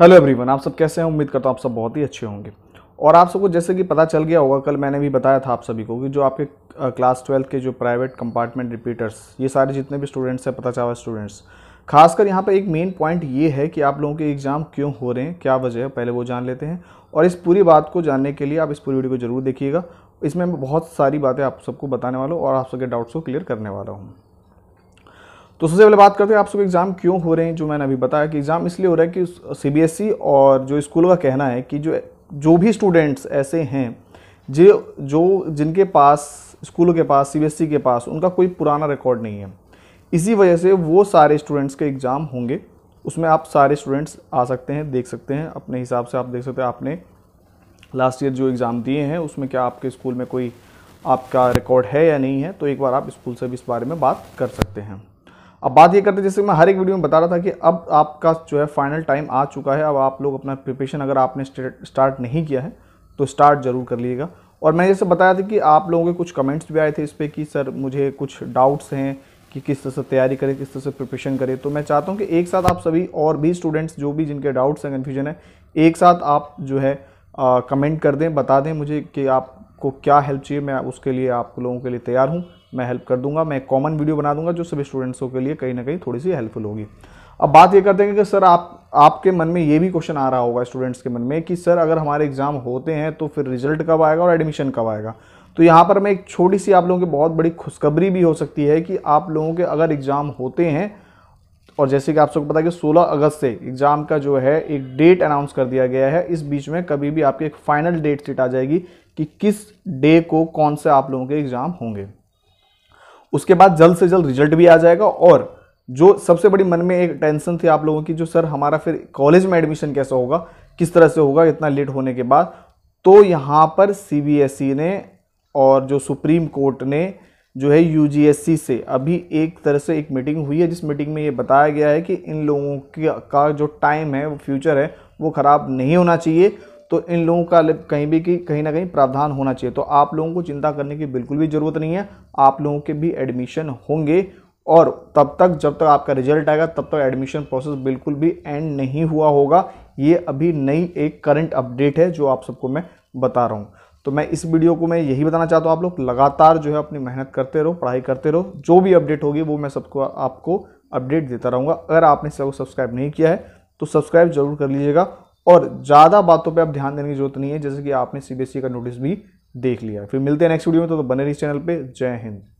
hello everyone आप सब कैसे हैं उम्मीद करता हूँ आप सब बहुत ही अच्छे होंगे और आप सबको जैसे कि पता चल गया होगा कल मैंने भी बताया था आप सभी को कि जो आपके क्लास ट्वेल्थ के जो प्राइवेट कंपार्टमेंट रिपीटर्स ये सारे जितने भी स्टूडेंट्स हैं पता चावा स्टूडेंट्स खासकर यहाँ पर एक मेन पॉइंट ये है कि आप लोगों के एग्ज़ाम क्यों हो रहे हैं क्या वजह है पहले वो जान लेते हैं और इस पूरी बात को जानने के लिए आप इस पूरी वीडियो को जरूर देखिएगा इसमें मैं बहुत सारी बातें आप सबको बताने वाला हूँ और आप सबके डाउट्स को क्लियर करने वाला हूँ तो सबसे पहले बात करते हैं आप सब एग्ज़ाम क्यों हो रहे हैं जो मैंने अभी बताया कि एग्ज़ाम इसलिए हो रहा है कि सीबीएसई e और जो स्कूल का कहना है कि जो जो भी स्टूडेंट्स ऐसे हैं जो जो जिनके पास स्कूलों के पास सीबीएसई e के पास उनका कोई पुराना रिकॉर्ड नहीं है इसी वजह से वो सारे स्टूडेंट्स के एग्ज़ाम होंगे उसमें आप सारे स्टूडेंट्स आ सकते हैं देख सकते हैं अपने हिसाब से आप देख सकते हैं आपने लास्ट ईयर जो एग्ज़ाम दिए हैं उसमें क्या आपके स्कूल में कोई आपका रिकॉर्ड है या नहीं है तो एक बार आप स्कूल से भी इस बारे में बात कर सकते हैं अब बात ये करते हैं जैसे मैं हर एक वीडियो में बता रहा था कि अब आपका जो है फाइनल टाइम आ चुका है अब आप लोग अपना प्रिपरेशन अगर आपने स्टार्ट नहीं किया है तो स्टार्ट ज़रूर कर लीजिएगा और मैंने जैसे बताया था कि आप लोगों के कुछ कमेंट्स भी आए थे इस पर कि सर मुझे कुछ डाउट्स हैं कि किस तरह से तैयारी करें किस तरह से प्रिपरेशन करें तो मैं चाहता हूँ कि एक साथ आप सभी और भी स्टूडेंट्स जो भी जिनके डाउट्स हैं कन्फ्यूजन है एक साथ आप जो है कमेंट कर दें बता दें मुझे कि आपको क्या हेल्प चाहिए मैं उसके लिए आप लोगों के लिए तैयार हूँ मैं हेल्प कर दूंगा मैं कॉमन वीडियो बना दूंगा जो सभी स्टूडेंट्सों के लिए कहीं ना कहीं थोड़ी सी हेल्पफुल होगी अब बात ये करते हैं कि सर आप आपके मन में ये भी क्वेश्चन आ रहा होगा स्टूडेंट्स के मन में कि सर अगर हमारे एग्ज़ाम होते हैं तो फिर रिजल्ट कब आएगा और एडमिशन कब आएगा तो यहाँ पर मैं एक छोटी सी आप लोगों की बहुत बड़ी खुशखबरी भी हो सकती है कि आप लोगों के अगर एग्ज़ाम होते हैं और जैसे कि आप सबको पता है कि 16 अगस्त से एग्ज़ाम का जो है एक डेट अनाउंस कर दिया गया है इस बीच में कभी भी आपके एक फाइनल डेट सीट आ जाएगी कि किस डे को कौन से आप लोगों के एग्ज़ाम होंगे उसके बाद जल्द से जल्द रिजल्ट भी आ जाएगा और जो सबसे बड़ी मन में एक टेंशन थी आप लोगों की जो सर हमारा फिर कॉलेज में एडमिशन कैसा होगा किस तरह से होगा इतना लेट होने के बाद तो यहाँ पर सी e ने और जो सुप्रीम कोर्ट ने जो है यू से अभी एक तरह से एक मीटिंग हुई है जिस मीटिंग में ये बताया गया है कि इन लोगों का जो टाइम है वो फ्यूचर है वो ख़राब नहीं होना चाहिए तो इन लोगों का कहीं भी की कहीं ना कहीं प्रावधान होना चाहिए तो आप लोगों को चिंता करने की बिल्कुल भी ज़रूरत नहीं है आप लोगों के भी एडमिशन होंगे और तब तक जब तक आपका रिजल्ट आएगा तब तक एडमिशन प्रोसेस बिल्कुल भी एंड नहीं हुआ होगा ये अभी नई एक करंट अपडेट है जो आप सबको मैं बता रहा हूँ तो मैं इस वीडियो को मैं यही बताना चाहता हूँ आप लोग लगातार जो है अपनी मेहनत करते रहो पढ़ाई करते रहो जो भी अपडेट होगी वो मैं सबको आपको अपडेट देता रहूँगा अगर आपने इसको सब्सक्राइब नहीं किया है तो सब्सक्राइब जरूर कर लीजिएगा और ज़्यादा बातों पे आप ध्यान देने की जरूरत नहीं है जैसे कि आपने सीबीएसई e का नोटिस भी देख लिया फिर मिलते हैं नेक्स्ट वीडियो में तो, तो बने रही चैनल पे जय हिंद